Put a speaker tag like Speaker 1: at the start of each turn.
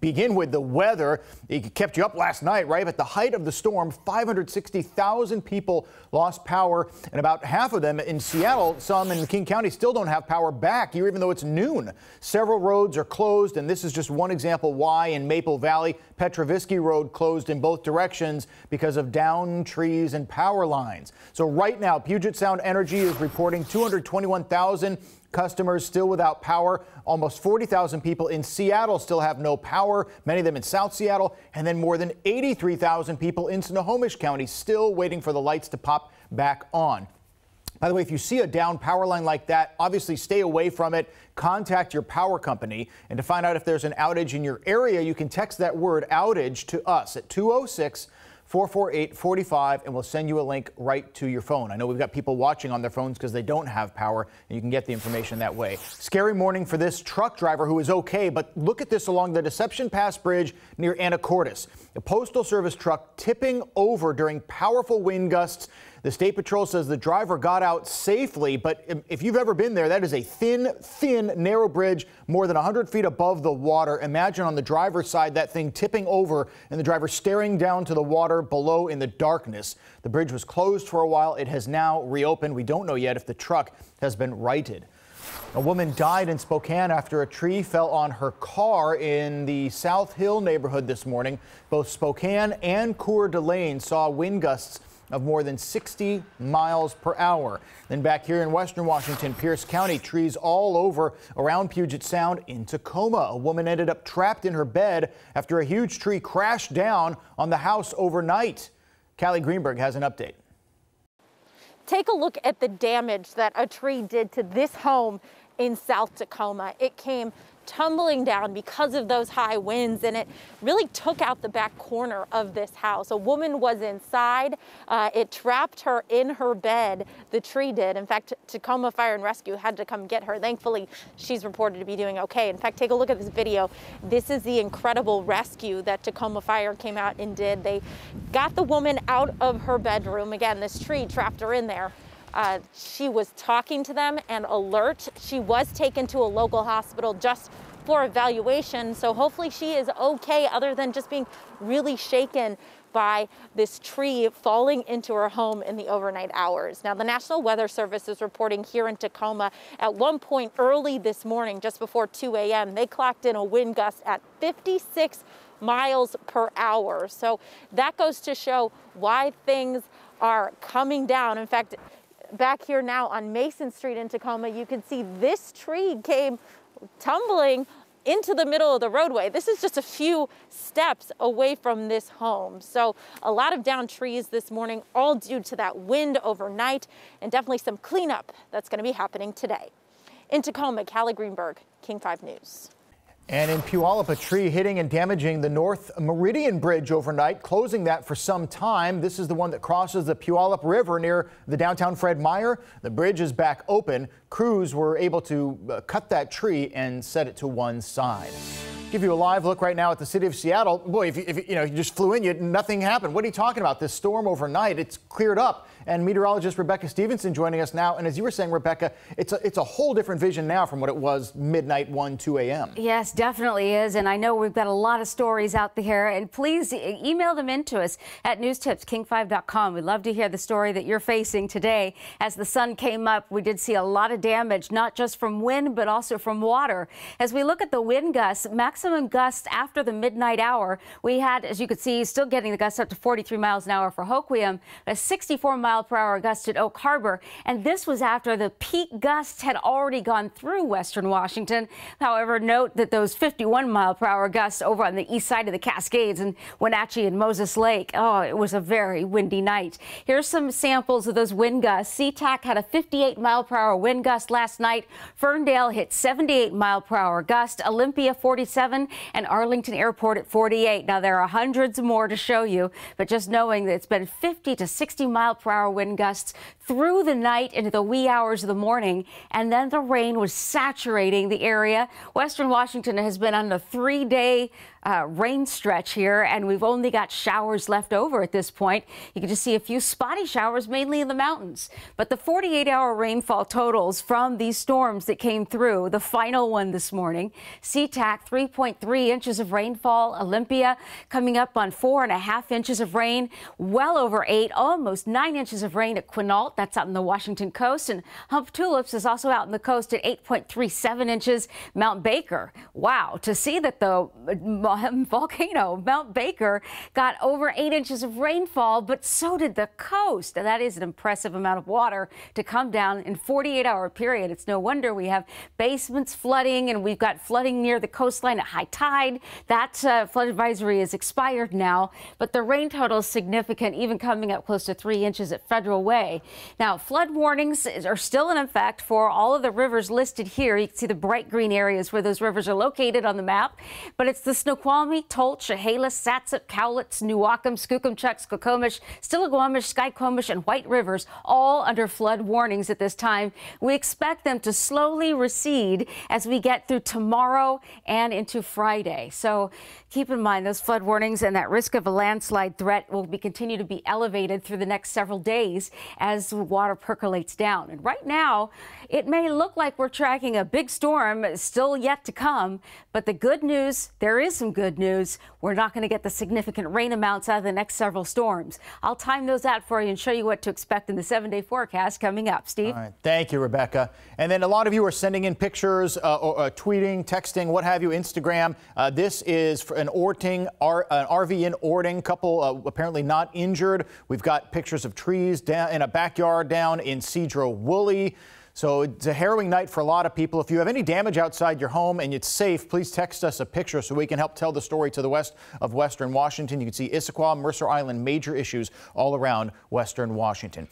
Speaker 1: Begin with the weather. It kept you up last night, right? At the height of the storm, 560,000 people lost power, and about half of them in Seattle. Some in King County still don't have power back, even though it's noon. Several roads are closed, and this is just one example why in Maple Valley, Petrovsky Road closed in both directions because of downed trees and power lines. So right now, Puget Sound Energy is reporting 221,000 customers still without power. Almost 40,000 people in Seattle still have no power, many of them in South Seattle, and then more than 83,000 people in Snohomish County still waiting for the lights to pop back on. By the way, if you see a down power line like that, obviously stay away from it. Contact your power company. And to find out if there's an outage in your area, you can text that word outage to us at 206 448 45, and we'll send you a link right to your phone. I know we've got people watching on their phones because they don't have power, and you can get the information that way. Scary morning for this truck driver who is okay, but look at this along the Deception Pass Bridge near Anacortes. A Postal Service truck tipping over during powerful wind gusts. The State Patrol says the driver got out safely, but if you've ever been there, that is a thin, thin, narrow bridge more than 100 feet above the water. Imagine on the driver's side that thing tipping over and the driver staring down to the water below in the darkness. The bridge was closed for a while. It has now reopened. We don't know yet if the truck has been righted. A woman died in Spokane after a tree fell on her car in the South Hill neighborhood this morning. Both Spokane and Coeur d'Alene saw wind gusts of more than 60 miles per hour. Then back here in western Washington, Pierce County, trees all over around Puget Sound in Tacoma. A woman ended up trapped in her bed after a huge tree crashed down on the house overnight. Callie Greenberg has an update.
Speaker 2: Take a look at the damage that a tree did to this home in South Tacoma. It came tumbling down because of those high winds and it really took out the back corner of this house. A woman was inside. Uh, it trapped her in her bed. The tree did. In fact, Tacoma Fire and Rescue had to come get her. Thankfully, she's reported to be doing okay. In fact, take a look at this video. This is the incredible rescue that Tacoma Fire came out and did. They got the woman out of her bedroom. Again, this tree trapped her in there. Uh, she was talking to them and alert. She was taken to a local hospital just for evaluation. So hopefully she is okay, other than just being really shaken by this tree falling into her home in the overnight hours. Now, the National Weather Service is reporting here in Tacoma at one point early this morning, just before 2 a.m., they clocked in a wind gust at 56 miles per hour. So that goes to show why things are coming down. In fact, back here now on Mason Street in Tacoma, you can see this tree came tumbling into the middle of the roadway. This is just a few steps away from this home. So a lot of downed trees this morning, all due to that wind overnight and definitely some cleanup that's gonna be happening today. In Tacoma, Callie Greenberg, King 5 News.
Speaker 1: And in Puyallup, a tree hitting and damaging the North Meridian Bridge overnight, closing that for some time. This is the one that crosses the Puyallup River near the downtown Fred Meyer. The bridge is back open. Crews were able to uh, cut that tree and set it to one side give you a live look right now at the city of Seattle. Boy, if you, if, you know you just flew in, you nothing happened. What are you talking about? This storm overnight, it's cleared up. And meteorologist Rebecca Stevenson joining us now. And as you were saying, Rebecca, it's a, it's a whole different vision now from what it was midnight, 1, 2 a.m.
Speaker 3: Yes, definitely is. And I know we've got a lot of stories out there. And please email them in to us at newstipsking5.com. We'd love to hear the story that you're facing today. As the sun came up, we did see a lot of damage, not just from wind, but also from water. As we look at the wind gusts, Max maximum after the midnight hour. We had, as you could see, still getting the gusts up to 43 miles an hour for Hoquiam, a 64 mile per hour gust at Oak Harbor. And this was after the peak gusts had already gone through western Washington. However, note that those 51 mile per hour gusts over on the east side of the Cascades and Wenatchee and Moses Lake. Oh, it was a very windy night. Here's some samples of those wind gusts. SeaTac had a 58 mile per hour wind gust last night. Ferndale hit 78 mile per hour gust. Olympia 47 47 and Arlington Airport at 48. Now, there are hundreds more to show you, but just knowing that it's been 50 to 60 mile per hour wind gusts through the night into the wee hours of the morning, and then the rain was saturating the area. Western Washington has been on a three day uh, rain stretch here, and we've only got showers left over at this point. You can just see a few spotty showers, mainly in the mountains. But the 48 hour rainfall totals from these storms that came through, the final one this morning, SeaTac 3. 3.3 inches of rainfall. Olympia coming up on four and a half inches of rain, well over eight, almost nine inches of rain at Quinault. That's out in the Washington coast. And Hump Tulips is also out in the coast at 8.37 inches. Mount Baker, wow, to see that the volcano, Mount Baker, got over eight inches of rainfall, but so did the coast. That is an impressive amount of water to come down in 48 hour period. It's no wonder we have basements flooding and we've got flooding near the coastline high tide. That uh, flood advisory is expired now, but the rain total is significant, even coming up close to three inches at Federal Way. Now, flood warnings are still in effect for all of the rivers listed here. You can see the bright green areas where those rivers are located on the map, but it's the Snoqualmie, Tolt, Chehalis, Satsip, Cowlitz, Newacombe, Skookumchuck, Skokomish, Stillaguamish, Skyquamish, and White Rivers, all under flood warnings at this time. We expect them to slowly recede as we get through tomorrow and into to Friday. So keep in mind those flood warnings and that risk of a landslide threat will be continue to be elevated through the next several days as water percolates down. And right now, it may look like we're tracking a big storm still yet to come, but the good news, there is some good news. We're not going to get the significant rain amounts out of the next several storms. I'll time those out for you and show you what to expect in the seven day forecast coming up. Steve?
Speaker 1: Thank you, Rebecca. And then a lot of you are sending in pictures, uh, or, uh, tweeting, texting, what have you, Instagram. Instagram. Uh, this is an Orting, R, an RV in Orting, couple uh, apparently not injured. We've got pictures of trees down in a backyard down in Cedro Woolley. So it's a harrowing night for a lot of people. If you have any damage outside your home and it's safe, please text us a picture so we can help tell the story to the west of western Washington. You can see Issaquah, Mercer Island, major issues all around western Washington.